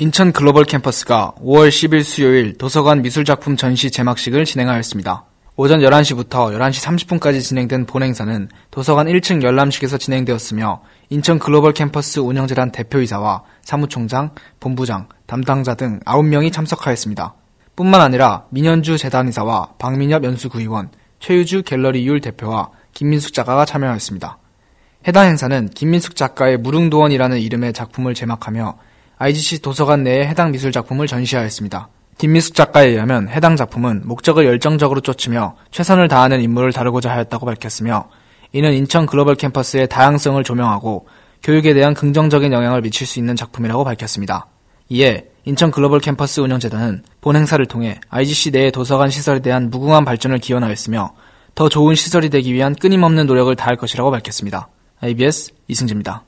인천 글로벌 캠퍼스가 5월 10일 수요일 도서관 미술작품 전시 제막식을 진행하였습니다. 오전 11시부터 11시 30분까지 진행된 본행사는 도서관 1층 열람식에서 진행되었으며 인천 글로벌 캠퍼스 운영재단 대표이사와 사무총장, 본부장, 담당자 등 9명이 참석하였습니다. 뿐만 아니라 민현주 재단이사와 박민엽 연수구의원, 최유주 갤러리율 대표와 김민숙 작가가 참여하였습니다. 해당 행사는 김민숙 작가의 무릉도원이라는 이름의 작품을 제막하며 IGC 도서관 내에 해당 미술 작품을 전시하였습니다. 김미숙 작가에 의하면 해당 작품은 목적을 열정적으로 쫓으며 최선을 다하는 인물을 다루고자 하였다고 밝혔으며 이는 인천 글로벌 캠퍼스의 다양성을 조명하고 교육에 대한 긍정적인 영향을 미칠 수 있는 작품이라고 밝혔습니다. 이에 인천 글로벌 캠퍼스 운영재단은 본 행사를 통해 IGC 내의 도서관 시설에 대한 무궁한 발전을 기원하였으며 더 좋은 시설이 되기 위한 끊임없는 노력을 다할 것이라고 밝혔습니다. IBS 이승재입니다.